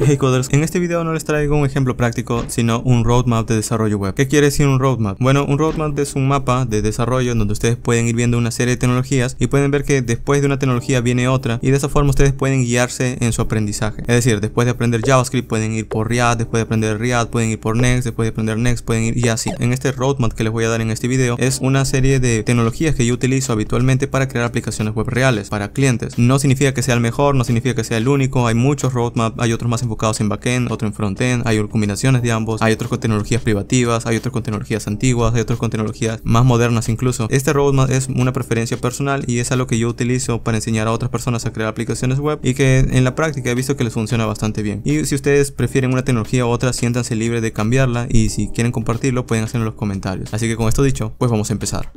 Hey coders, en este video no les traigo un ejemplo práctico, sino un roadmap de desarrollo web. ¿Qué quiere decir un roadmap? Bueno, un roadmap es un mapa de desarrollo en donde ustedes pueden ir viendo una serie de tecnologías y pueden ver que después de una tecnología viene otra y de esa forma ustedes pueden guiarse en su aprendizaje. Es decir, después de aprender JavaScript pueden ir por React, después de aprender React pueden ir por Next, después de aprender Next pueden ir y así. En este roadmap que les voy a dar en este video es una serie de tecnologías que yo utilizo habitualmente para crear aplicaciones web reales para clientes. No significa que sea el mejor, no significa que sea el único, hay muchos roadmaps, hay otros más enfocados en backend, otro en frontend, hay combinaciones de ambos, hay otros con tecnologías privativas, hay otros con tecnologías antiguas, hay otros con tecnologías más modernas incluso. Este roadmap es una preferencia personal y es algo que yo utilizo para enseñar a otras personas a crear aplicaciones web y que en la práctica he visto que les funciona bastante bien. Y si ustedes prefieren una tecnología u otra, siéntanse libres de cambiarla y si quieren compartirlo pueden hacerlo en los comentarios. Así que con esto dicho, pues vamos a empezar.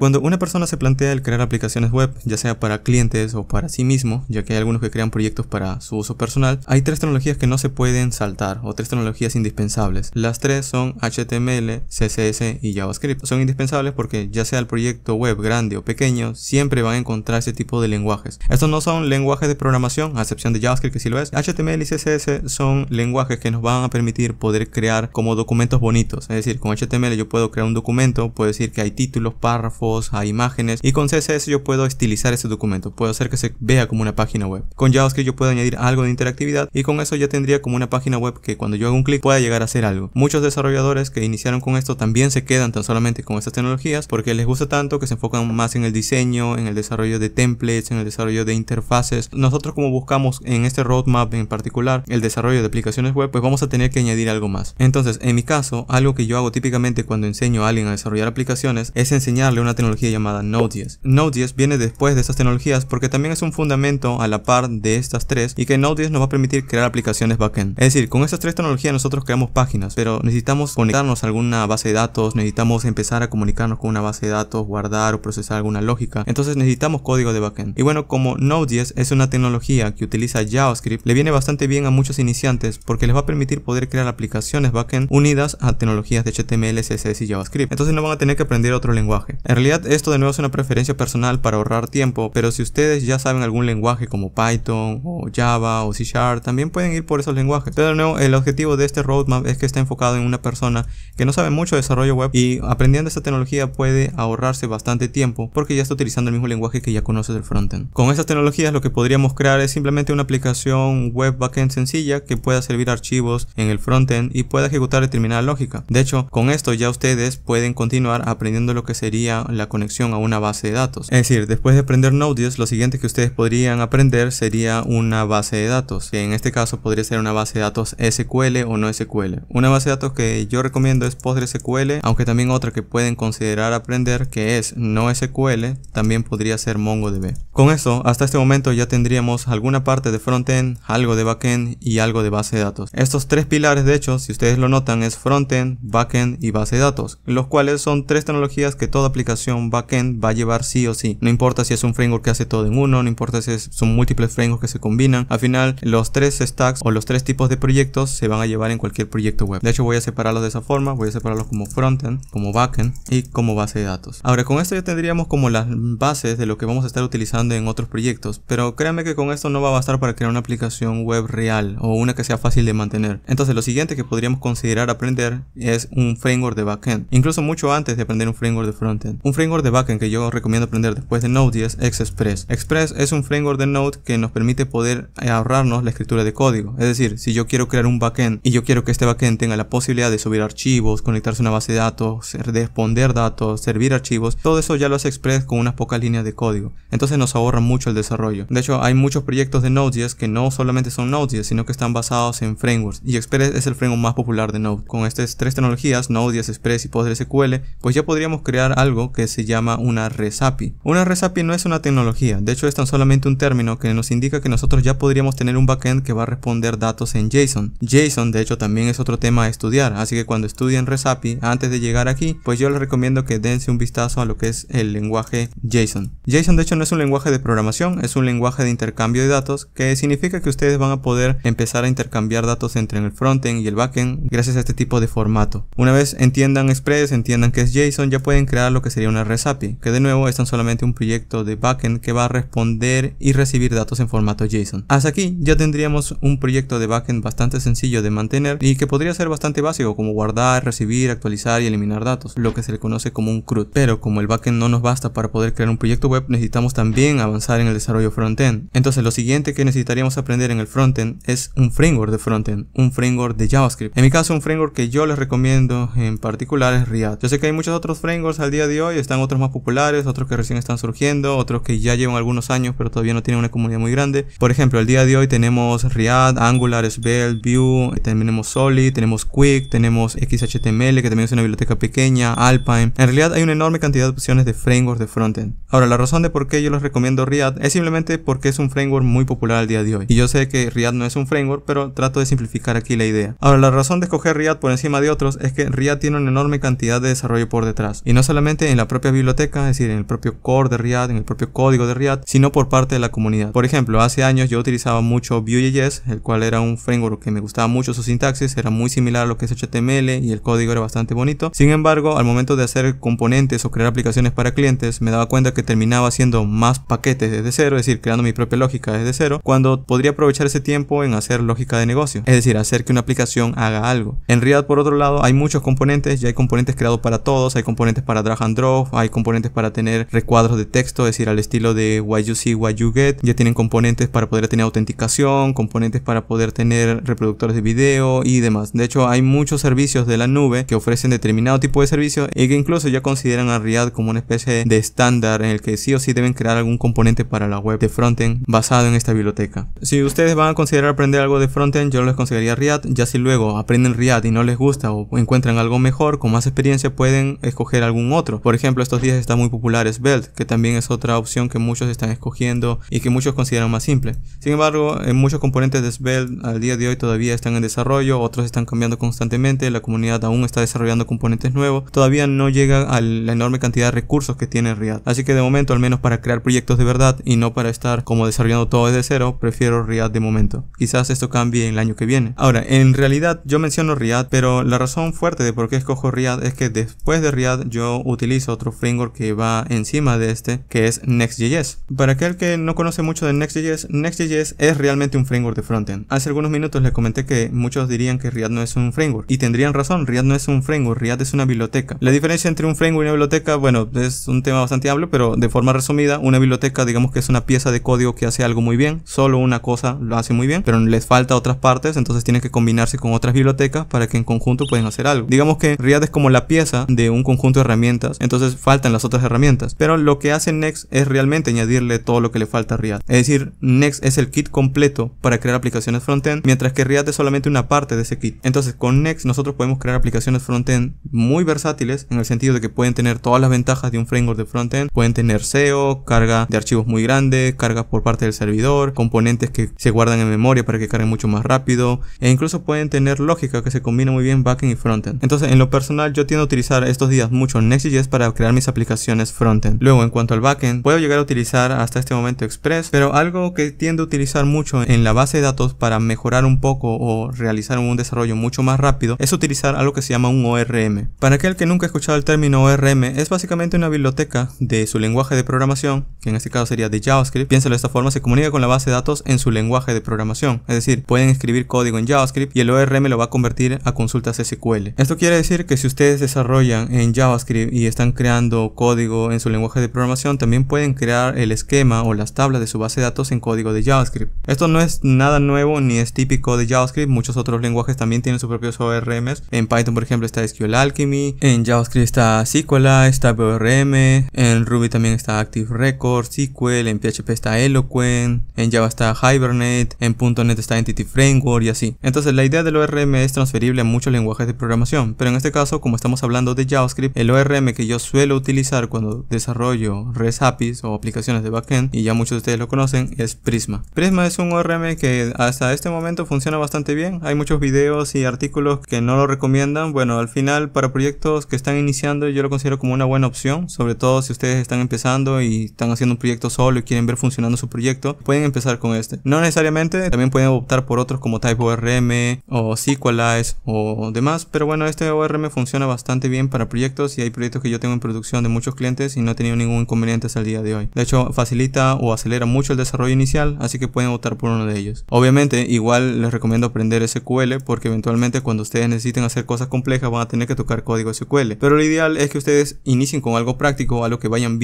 Cuando una persona se plantea el crear aplicaciones web, ya sea para clientes o para sí mismo, ya que hay algunos que crean proyectos para su uso personal, hay tres tecnologías que no se pueden saltar o tres tecnologías indispensables. Las tres son HTML, CSS y JavaScript. Son indispensables porque ya sea el proyecto web grande o pequeño, siempre van a encontrar ese tipo de lenguajes. Estos no son lenguajes de programación, a excepción de JavaScript que sí lo es. HTML y CSS son lenguajes que nos van a permitir poder crear como documentos bonitos. Es decir, con HTML yo puedo crear un documento, puedo decir que hay títulos, párrafos, a imágenes y con CSS yo puedo estilizar ese documento, puedo hacer que se vea como una página web. Con JavaScript yo puedo añadir algo de interactividad y con eso ya tendría como una página web que cuando yo hago un clic pueda llegar a hacer algo. Muchos desarrolladores que iniciaron con esto también se quedan tan solamente con estas tecnologías porque les gusta tanto que se enfocan más en el diseño, en el desarrollo de templates, en el desarrollo de interfaces. Nosotros como buscamos en este roadmap en particular el desarrollo de aplicaciones web, pues vamos a tener que añadir algo más. Entonces, en mi caso, algo que yo hago típicamente cuando enseño a alguien a desarrollar aplicaciones es enseñarle una tecnología llamada Node.js. Node.js viene después de estas tecnologías porque también es un fundamento a la par de estas tres y que Node.js nos va a permitir crear aplicaciones backend. Es decir, con estas tres tecnologías nosotros creamos páginas, pero necesitamos conectarnos a alguna base de datos, necesitamos empezar a comunicarnos con una base de datos, guardar o procesar alguna lógica. Entonces necesitamos código de backend. Y bueno, como Node.js es una tecnología que utiliza JavaScript, le viene bastante bien a muchos iniciantes porque les va a permitir poder crear aplicaciones backend unidas a tecnologías de HTML, CSS y JavaScript. Entonces no van a tener que aprender otro lenguaje realidad esto de nuevo es una preferencia personal para ahorrar tiempo, pero si ustedes ya saben algún lenguaje como Python o Java o C Sharp, también pueden ir por esos lenguajes. Pero de nuevo, el objetivo de este roadmap es que está enfocado en una persona que no sabe mucho de desarrollo web y aprendiendo esta tecnología puede ahorrarse bastante tiempo porque ya está utilizando el mismo lenguaje que ya conoce del frontend. Con estas tecnologías lo que podríamos crear es simplemente una aplicación web backend sencilla que pueda servir archivos en el frontend y pueda ejecutar determinada lógica. De hecho, con esto ya ustedes pueden continuar aprendiendo lo que sería la conexión a una base de datos. Es decir, después de aprender Node.js, lo siguiente que ustedes podrían aprender sería una base de datos, que en este caso podría ser una base de datos SQL o no SQL. Una base de datos que yo recomiendo es PostgreSQL, aunque también otra que pueden considerar aprender que es no SQL, también podría ser MongoDB. Con eso, hasta este momento ya tendríamos alguna parte de frontend, algo de backend y algo de base de datos. Estos tres pilares, de hecho, si ustedes lo notan, es frontend, backend y base de datos, los cuales son tres tecnologías que toda aplicación backend va a llevar sí o sí. No importa si es un framework que hace todo en uno, no importa si son múltiples frameworks que se combinan. Al final, los tres stacks o los tres tipos de proyectos se van a llevar en cualquier proyecto web. De hecho, voy a separarlos de esa forma. Voy a separarlos como frontend, como backend y como base de datos. Ahora, con esto ya tendríamos como las bases de lo que vamos a estar utilizando en otros proyectos. Pero créanme que con esto no va a bastar para crear una aplicación web real o una que sea fácil de mantener. Entonces, lo siguiente que podríamos considerar aprender es un framework de backend. Incluso mucho antes de aprender un framework de frontend. Un framework de backend que yo recomiendo aprender después de Node.js es Express. Express es un framework de Node que nos permite poder eh, ahorrarnos la escritura de código. Es decir, si yo quiero crear un backend y yo quiero que este backend tenga la posibilidad de subir archivos, conectarse a una base de datos, responder datos, servir archivos, todo eso ya lo hace Express con unas pocas líneas de código. Entonces nos ahorra mucho el desarrollo. De hecho, hay muchos proyectos de Node.js que no solamente son Node.js, sino que están basados en frameworks. Y Express es el framework más popular de Node. Con estas tres tecnologías, Node.js, Express y PostgreSQL, pues ya podríamos crear algo que se llama una resapi. Una resapi no es una tecnología, de hecho es tan solamente un término que nos indica que nosotros ya podríamos tener un backend que va a responder datos en JSON. JSON de hecho también es otro tema a estudiar, así que cuando estudien resapi, antes de llegar aquí, pues yo les recomiendo que dense un vistazo a lo que es el lenguaje JSON. JSON de hecho no es un lenguaje de programación, es un lenguaje de intercambio de datos que significa que ustedes van a poder empezar a intercambiar datos entre el frontend y el backend gracias a este tipo de formato. Una vez entiendan Express, entiendan que es JSON, ya pueden crear lo que sería una resapi que de nuevo es tan solamente un proyecto de backend que va a responder y recibir datos en formato JSON. Hasta aquí ya tendríamos un proyecto de backend bastante sencillo de mantener y que podría ser bastante básico como guardar, recibir, actualizar y eliminar datos, lo que se le conoce como un CRUD. Pero como el backend no nos basta para poder crear un proyecto web, necesitamos también avanzar en el desarrollo frontend. Entonces lo siguiente que necesitaríamos aprender en el frontend es un framework de frontend, un framework de JavaScript. En mi caso un framework que yo les recomiendo en particular es React. Yo sé que hay muchos otros frameworks al día de hoy están otros más populares, otros que recién están surgiendo, otros que ya llevan algunos años pero todavía no tienen una comunidad muy grande. Por ejemplo, al día de hoy tenemos React, Angular, Svelte, Vue, tenemos Solid, tenemos Quick, tenemos XHTML que también es una biblioteca pequeña, Alpine. En realidad hay una enorme cantidad de opciones de frameworks de frontend. Ahora, la razón de por qué yo les recomiendo riad es simplemente porque es un framework muy popular al día de hoy. Y yo sé que riad no es un framework, pero trato de simplificar aquí la idea. Ahora, la razón de escoger riad por encima de otros es que React tiene una enorme cantidad de desarrollo por detrás. Y no solamente en la propia biblioteca, es decir, en el propio core de riad en el propio código de riad sino por parte de la comunidad. Por ejemplo, hace años yo utilizaba mucho Vue.js, el cual era un framework que me gustaba mucho su sintaxis, era muy similar a lo que es HTML y el código era bastante bonito. Sin embargo, al momento de hacer componentes o crear aplicaciones para clientes, me daba cuenta que terminaba haciendo más paquetes desde cero, es decir, creando mi propia lógica desde cero, cuando podría aprovechar ese tiempo en hacer lógica de negocio, es decir, hacer que una aplicación haga algo. En realidad por otro lado, hay muchos componentes, ya hay componentes creados para todos, hay componentes para drag and drop, hay componentes para tener recuadros de texto, es decir, al estilo de why you see, what you get, ya tienen componentes para poder tener autenticación, componentes para poder tener reproductores de video y demás. De hecho, hay muchos servicios de la nube que ofrecen determinado tipo de servicio y que incluso ya consideran a riad como una especie de estándar el que sí o sí deben crear algún componente para la web de frontend basado en esta biblioteca. Si ustedes van a considerar aprender algo de frontend, yo les conseguiría riad, ya si luego aprenden riad y no les gusta o encuentran algo mejor, con más experiencia pueden escoger algún otro. Por ejemplo, estos días está muy popular Svelte, que también es otra opción que muchos están escogiendo y que muchos consideran más simple. Sin embargo, en eh, muchos componentes de Svelte al día de hoy todavía están en desarrollo, otros están cambiando constantemente, la comunidad aún está desarrollando componentes nuevos, todavía no llega a la enorme cantidad de recursos que tiene React. Así que de momento, al menos para crear proyectos de verdad y no para estar como desarrollando todo desde cero, prefiero riad de momento. Quizás esto cambie en el año que viene. Ahora, en realidad yo menciono riad pero la razón fuerte de por qué escojo React es que después de riad yo utilizo otro framework que va encima de este, que es Next.js. Para aquel que no conoce mucho de Next.js, Next.js es realmente un framework de frontend. Hace algunos minutos le comenté que muchos dirían que React no es un framework y tendrían razón, React no es un framework, React es una biblioteca. La diferencia entre un framework y una biblioteca, bueno, es un tema bastante amplio, pero de forma resumida, una biblioteca digamos que es una pieza de código que hace algo muy bien, solo una cosa lo hace muy bien, pero les falta otras partes, entonces tienen que combinarse con otras bibliotecas para que en conjunto puedan hacer algo. Digamos que React es como la pieza de un conjunto de herramientas, entonces faltan las otras herramientas, pero lo que hace Next es realmente añadirle todo lo que le falta a React. Es decir, Next es el kit completo para crear aplicaciones frontend, mientras que React es solamente una parte de ese kit. Entonces, con Next nosotros podemos crear aplicaciones frontend muy versátiles en el sentido de que pueden tener todas las ventajas de un framework de frontend, pueden tener SEO, carga de archivos muy grande, cargas por parte del servidor, componentes que se guardan en memoria para que carguen mucho más rápido e incluso pueden tener lógica que se combina muy bien backend y frontend. Entonces en lo personal yo tiendo a utilizar estos días mucho Next.js para crear mis aplicaciones frontend. Luego en cuanto al backend puedo llegar a utilizar hasta este momento Express, pero algo que tiendo a utilizar mucho en la base de datos para mejorar un poco o realizar un desarrollo mucho más rápido es utilizar algo que se llama un ORM. Para aquel que nunca ha escuchado el término ORM es básicamente una biblioteca de su lenguaje de programación, que en este caso sería de JavaScript, piénselo de esta forma, se comunica con la base de datos en su lenguaje de programación. Es decir, pueden escribir código en JavaScript y el ORM lo va a convertir a consultas SQL. Esto quiere decir que si ustedes desarrollan en JavaScript y están creando código en su lenguaje de programación, también pueden crear el esquema o las tablas de su base de datos en código de JavaScript. Esto no es nada nuevo ni es típico de JavaScript, muchos otros lenguajes también tienen sus propios ORMs. En Python, por ejemplo, está SQL Alchemy, en JavaScript está SQLite está BORM, en Ruby también está Active Record, SQL, en PHP está Eloquent, en Java está Hibernate, en .NET está Entity Framework y así. Entonces la idea del ORM es transferible a muchos lenguajes de programación, pero en este caso como estamos hablando de JavaScript, el ORM que yo suelo utilizar cuando desarrollo REST APIs o aplicaciones de backend, y ya muchos de ustedes lo conocen, es Prisma. Prisma es un ORM que hasta este momento funciona bastante bien, hay muchos videos y artículos que no lo recomiendan, bueno al final para proyectos que están iniciando yo lo considero como una buena opción, sobre todo si ustedes están en empezando y están haciendo un proyecto solo y quieren ver funcionando su proyecto, pueden empezar con este. No necesariamente, también pueden optar por otros como TypeORM o SQLize o demás, pero bueno, este ORM funciona bastante bien para proyectos y hay proyectos que yo tengo en producción de muchos clientes y no he tenido ningún inconveniente hasta el día de hoy. De hecho, facilita o acelera mucho el desarrollo inicial, así que pueden optar por uno de ellos. Obviamente, igual les recomiendo aprender SQL porque eventualmente cuando ustedes necesiten hacer cosas complejas van a tener que tocar código SQL, pero lo ideal es que ustedes inicien con algo práctico, a algo que vayan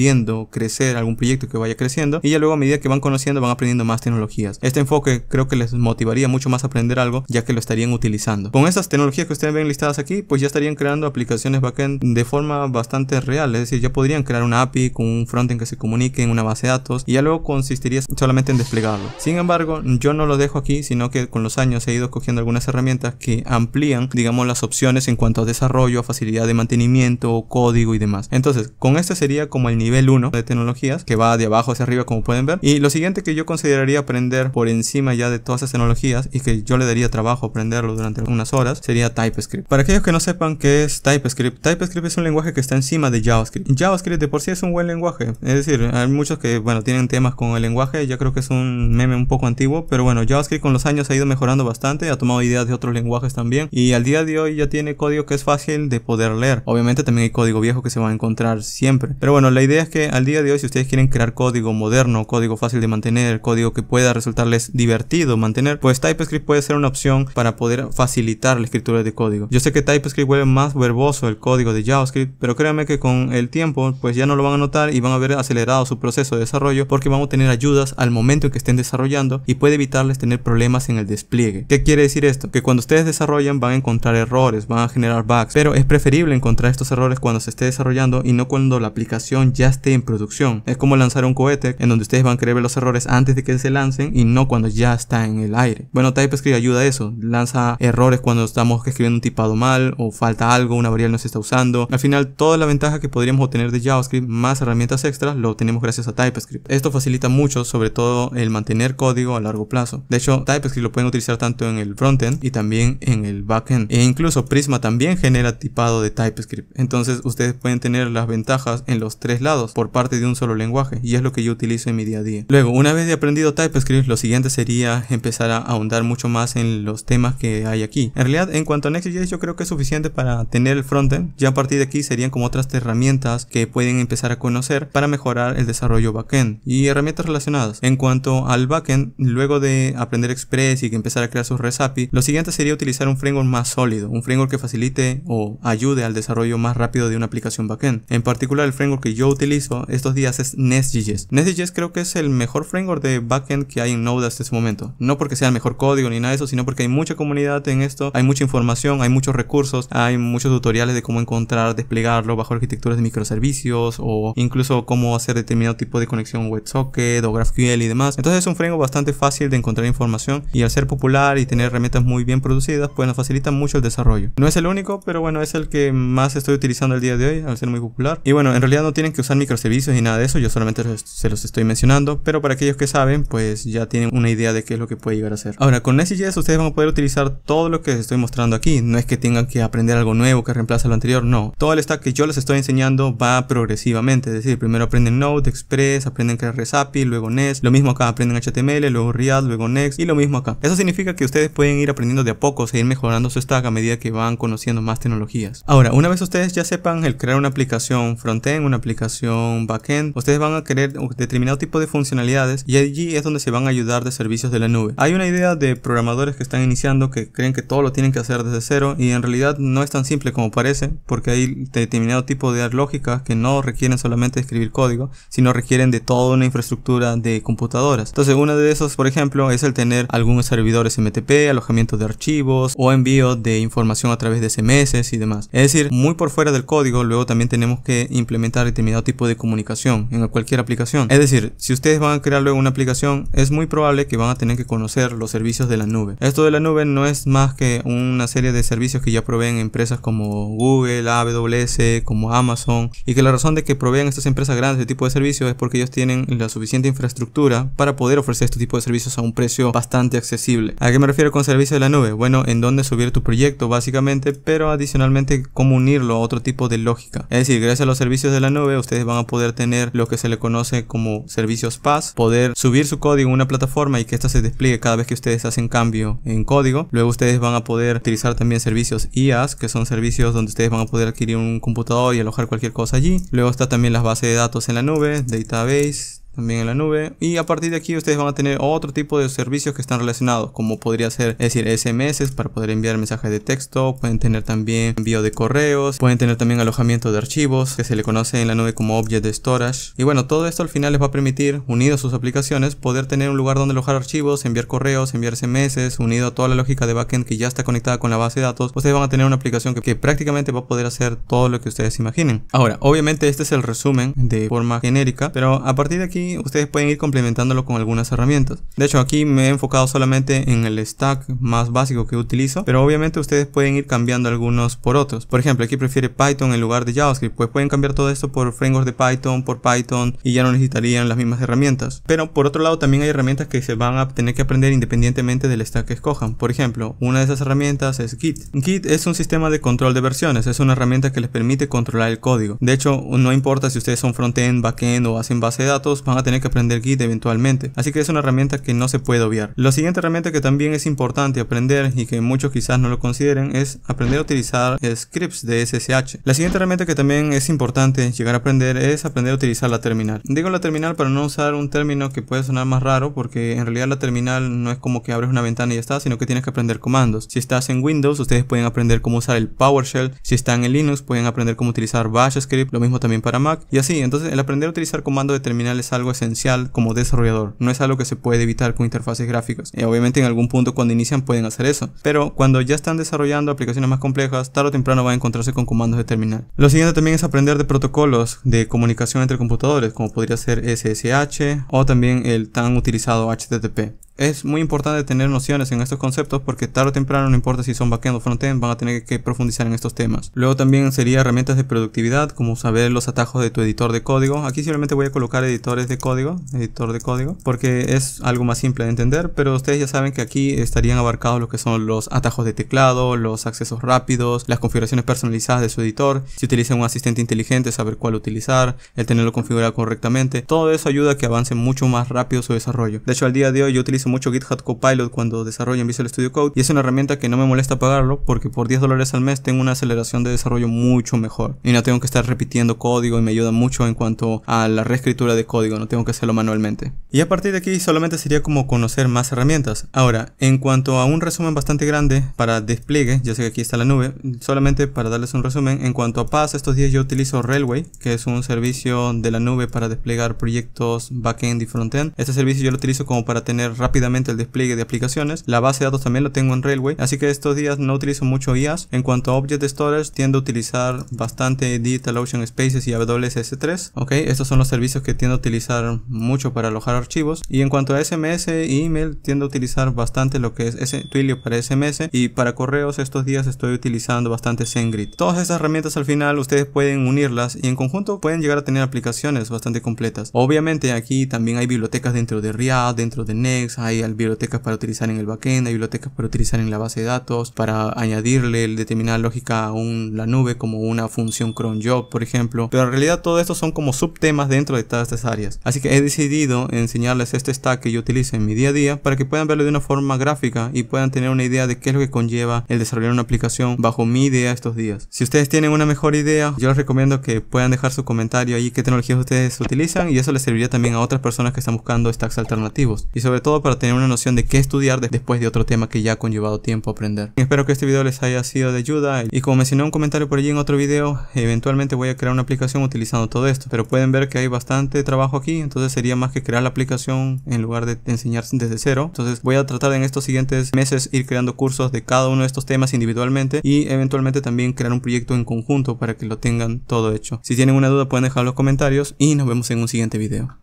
crecer algún proyecto que vaya creciendo y ya luego a medida que van conociendo van aprendiendo más tecnologías. Este enfoque creo que les motivaría mucho más a aprender algo ya que lo estarían utilizando. Con estas tecnologías que ustedes ven listadas aquí, pues ya estarían creando aplicaciones backend de forma bastante real, es decir, ya podrían crear una API con un frontend que se comunique en una base de datos y ya luego consistiría solamente en desplegarlo. Sin embargo, yo no lo dejo aquí, sino que con los años he ido cogiendo algunas herramientas que amplían, digamos, las opciones en cuanto a desarrollo, a facilidad de mantenimiento, código y demás. Entonces, con este sería como el nivel nivel 1 de tecnologías, que va de abajo hacia arriba como pueden ver. Y lo siguiente que yo consideraría aprender por encima ya de todas esas tecnologías y que yo le daría trabajo aprenderlo durante unas horas sería TypeScript. Para aquellos que no sepan qué es TypeScript, TypeScript es un lenguaje que está encima de JavaScript. JavaScript de por sí es un buen lenguaje, es decir, hay muchos que, bueno, tienen temas con el lenguaje, Ya creo que es un meme un poco antiguo, pero bueno, JavaScript con los años ha ido mejorando bastante, ha tomado ideas de otros lenguajes también y al día de hoy ya tiene código que es fácil de poder leer. Obviamente también hay código viejo que se va a encontrar siempre, pero bueno, la idea que al día de hoy si ustedes quieren crear código moderno, código fácil de mantener, código que pueda resultarles divertido mantener, pues TypeScript puede ser una opción para poder facilitar la escritura de código. Yo sé que TypeScript vuelve más verboso el código de JavaScript, pero créanme que con el tiempo pues ya no lo van a notar y van a ver acelerado su proceso de desarrollo porque van a tener ayudas al momento en que estén desarrollando y puede evitarles tener problemas en el despliegue. ¿Qué quiere decir esto? Que cuando ustedes desarrollan van a encontrar errores, van a generar bugs, pero es preferible encontrar estos errores cuando se esté desarrollando y no cuando la aplicación ya esté en producción. Es como lanzar un cohete en donde ustedes van a querer ver los errores antes de que se lancen y no cuando ya está en el aire. Bueno, TypeScript ayuda a eso. Lanza errores cuando estamos escribiendo un tipado mal o falta algo, una variable no se está usando. Al final, toda la ventaja que podríamos obtener de JavaScript más herramientas extras lo obtenemos gracias a TypeScript. Esto facilita mucho, sobre todo el mantener código a largo plazo. De hecho, TypeScript lo pueden utilizar tanto en el frontend y también en el backend. E incluso Prisma también genera tipado de TypeScript. Entonces, ustedes pueden tener las ventajas en los tres lados por parte de un solo lenguaje y es lo que yo utilizo en mi día a día. Luego, una vez de aprendido TypeScript, lo siguiente sería empezar a ahondar mucho más en los temas que hay aquí. En realidad, en cuanto a Next.js yo creo que es suficiente para tener el frontend. Ya a partir de aquí serían como otras herramientas que pueden empezar a conocer para mejorar el desarrollo backend y herramientas relacionadas. En cuanto al backend, luego de aprender Express y empezar a crear sus REST API, lo siguiente sería utilizar un framework más sólido, un framework que facilite o ayude al desarrollo más rápido de una aplicación backend. En particular, el framework que yo utilizo estos días es Nest.js. Nest.js creo que es el mejor framework de backend que hay en Node hasta ese momento. No porque sea el mejor código ni nada de eso, sino porque hay mucha comunidad en esto, hay mucha información, hay muchos recursos, hay muchos tutoriales de cómo encontrar, desplegarlo bajo arquitecturas de microservicios o incluso cómo hacer determinado tipo de conexión WebSocket o GraphQL y demás. Entonces es un framework bastante fácil de encontrar información y al ser popular y tener herramientas muy bien producidas, pues nos facilita mucho el desarrollo. No es el único, pero bueno, es el que más estoy utilizando el día de hoy al ser muy popular. Y bueno, en realidad no tienen que usar microservicios y nada de eso, yo solamente se los estoy mencionando, pero para aquellos que saben, pues ya tienen una idea de qué es lo que puede llegar a hacer. Ahora, con Nest.js ustedes van a poder utilizar todo lo que les estoy mostrando aquí, no es que tengan que aprender algo nuevo que reemplaza lo anterior, no. Todo el stack que yo les estoy enseñando va progresivamente, es decir, primero aprenden Node, Express, aprenden crear resapi, luego Nest, lo mismo acá aprenden HTML, luego React, luego Next y lo mismo acá. Eso significa que ustedes pueden ir aprendiendo de a poco, seguir mejorando su stack a medida que van conociendo más tecnologías. Ahora, una vez ustedes ya sepan el crear una aplicación frontend, una aplicación backend, ustedes van a querer determinado tipo de funcionalidades y allí es donde se van a ayudar de servicios de la nube. Hay una idea de programadores que están iniciando que creen que todo lo tienen que hacer desde cero y en realidad no es tan simple como parece porque hay determinado tipo de lógicas que no requieren solamente escribir código, sino requieren de toda una infraestructura de computadoras. Entonces, una de esos, por ejemplo, es el tener algunos servidores MTP, alojamiento de archivos o envío de información a través de SMS y demás. Es decir, muy por fuera del código, luego también tenemos que implementar determinado tipo de comunicación en cualquier aplicación. Es decir, si ustedes van a crear luego una aplicación, es muy probable que van a tener que conocer los servicios de la nube. Esto de la nube no es más que una serie de servicios que ya proveen empresas como Google, AWS, como Amazon, y que la razón de que provean estas empresas grandes este tipo de servicios es porque ellos tienen la suficiente infraestructura para poder ofrecer este tipo de servicios a un precio bastante accesible. ¿A qué me refiero con servicio de la nube? Bueno, en dónde subir tu proyecto básicamente, pero adicionalmente cómo unirlo a otro tipo de lógica. Es decir, gracias a los servicios de la nube ustedes van a poder tener lo que se le conoce como servicios PAS. poder subir su código en una plataforma y que ésta se despliegue cada vez que ustedes hacen cambio en código. Luego ustedes van a poder utilizar también servicios IaaS, que son servicios donde ustedes van a poder adquirir un computador y alojar cualquier cosa allí. Luego está también las bases de datos en la nube, database, también en la nube y a partir de aquí ustedes van a tener otro tipo de servicios que están relacionados como podría ser es decir SMS para poder enviar mensajes de texto pueden tener también envío de correos pueden tener también alojamiento de archivos que se le conoce en la nube como object storage y bueno todo esto al final les va a permitir unido a sus aplicaciones poder tener un lugar donde alojar archivos enviar correos enviar SMS unido a toda la lógica de backend que ya está conectada con la base de datos ustedes van a tener una aplicación que prácticamente va a poder hacer todo lo que ustedes imaginen ahora obviamente este es el resumen de forma genérica pero a partir de aquí ustedes pueden ir complementándolo con algunas herramientas. De hecho aquí me he enfocado solamente en el stack más básico que utilizo, pero obviamente ustedes pueden ir cambiando algunos por otros. Por ejemplo, aquí prefiere Python en lugar de JavaScript, pues pueden cambiar todo esto por frameworks de Python, por Python y ya no necesitarían las mismas herramientas. Pero por otro lado también hay herramientas que se van a tener que aprender independientemente del stack que escojan. Por ejemplo, una de esas herramientas es Git. Git es un sistema de control de versiones, es una herramienta que les permite controlar el código. De hecho, no importa si ustedes son frontend, backend o hacen base de datos, a tener que aprender Git eventualmente, así que es una herramienta que no se puede obviar. La siguiente herramienta que también es importante aprender y que muchos quizás no lo consideren es aprender a utilizar scripts de SSH. La siguiente herramienta que también es importante llegar a aprender es aprender a utilizar la terminal. Digo la terminal para no usar un término que puede sonar más raro porque en realidad la terminal no es como que abres una ventana y ya está, sino que tienes que aprender comandos. Si estás en Windows, ustedes pueden aprender cómo usar el PowerShell. Si están en Linux, pueden aprender cómo utilizar Bash Script, lo mismo también para Mac y así. Entonces, el aprender a utilizar comandos de terminal es algo esencial como desarrollador, no es algo que se puede evitar con interfaces gráficas. Y eh, obviamente en algún punto cuando inician pueden hacer eso, pero cuando ya están desarrollando aplicaciones más complejas, tarde o temprano van a encontrarse con comandos de terminal. Lo siguiente también es aprender de protocolos de comunicación entre computadores, como podría ser SSH o también el tan utilizado HTTP es muy importante tener nociones en estos conceptos porque tarde o temprano, no importa si son backend o frontend, van a tener que profundizar en estos temas. Luego también sería herramientas de productividad, como saber los atajos de tu editor de código. Aquí simplemente voy a colocar editores de código, editor de código, porque es algo más simple de entender, pero ustedes ya saben que aquí estarían abarcados lo que son los atajos de teclado, los accesos rápidos, las configuraciones personalizadas de su editor, si utiliza un asistente inteligente, saber cuál utilizar, el tenerlo configurado correctamente. Todo eso ayuda a que avance mucho más rápido su desarrollo. De hecho, al día de hoy yo utilizo mucho GitHub Copilot cuando desarrollo en Visual Studio Code y es una herramienta que no me molesta pagarlo porque por 10 dólares al mes tengo una aceleración de desarrollo mucho mejor y no tengo que estar repitiendo código y me ayuda mucho en cuanto a la reescritura de código, no tengo que hacerlo manualmente. Y a partir de aquí solamente sería como conocer más herramientas. Ahora, en cuanto a un resumen bastante grande para despliegue, ya sé que aquí está la nube, solamente para darles un resumen, en cuanto a paz estos días yo utilizo Railway, que es un servicio de la nube para desplegar proyectos backend y frontend. Este servicio yo lo utilizo como para tener rápido el despliegue de aplicaciones. La base de datos también lo tengo en Railway, así que estos días no utilizo mucho IaaS. En cuanto a Object Storage, tiendo a utilizar bastante DigitalOcean Spaces y AWS-S3. Ok, estos son los servicios que tiendo a utilizar mucho para alojar archivos. Y en cuanto a SMS y email, tiendo a utilizar bastante lo que es ese Twilio para SMS y para correos estos días estoy utilizando bastante SendGrid. Todas estas herramientas al final ustedes pueden unirlas y en conjunto pueden llegar a tener aplicaciones bastante completas. Obviamente aquí también hay bibliotecas dentro de React, dentro de Next, hay bibliotecas para utilizar en el backend, hay bibliotecas para utilizar en la base de datos, para añadirle determinada lógica a un, la nube como una función cron job, por ejemplo. Pero en realidad todo esto son como subtemas dentro de todas estas áreas. Así que he decidido enseñarles este stack que yo utilizo en mi día a día para que puedan verlo de una forma gráfica y puedan tener una idea de qué es lo que conlleva el desarrollar una aplicación bajo mi idea estos días. Si ustedes tienen una mejor idea, yo les recomiendo que puedan dejar su comentario ahí qué tecnologías ustedes utilizan y eso les serviría también a otras personas que están buscando stacks alternativos. Y sobre todo para tener una noción de qué estudiar después de otro tema que ya ha conllevado tiempo aprender. Espero que este video les haya sido de ayuda y como mencioné un comentario por allí en otro video, eventualmente voy a crear una aplicación utilizando todo esto, pero pueden ver que hay bastante trabajo aquí, entonces sería más que crear la aplicación en lugar de enseñar desde cero. Entonces voy a tratar en estos siguientes meses ir creando cursos de cada uno de estos temas individualmente y eventualmente también crear un proyecto en conjunto para que lo tengan todo hecho. Si tienen una duda pueden dejar los comentarios y nos vemos en un siguiente video.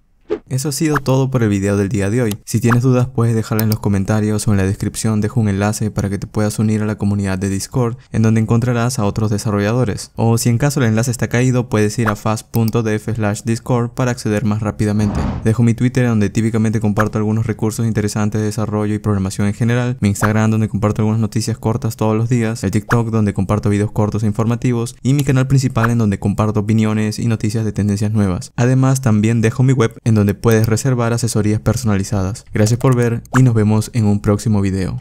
Eso ha sido todo por el video del día de hoy. Si tienes dudas puedes dejarla en los comentarios o en la descripción dejo un enlace para que te puedas unir a la comunidad de Discord en donde encontrarás a otros desarrolladores. O si en caso el enlace está caído puedes ir a fast.df discord para acceder más rápidamente. Dejo mi Twitter donde típicamente comparto algunos recursos interesantes de desarrollo y programación en general, mi Instagram donde comparto algunas noticias cortas todos los días, el TikTok donde comparto videos cortos e informativos y mi canal principal en donde comparto opiniones y noticias de tendencias nuevas. Además también dejo mi web en donde puedes reservar asesorías personalizadas. Gracias por ver y nos vemos en un próximo video.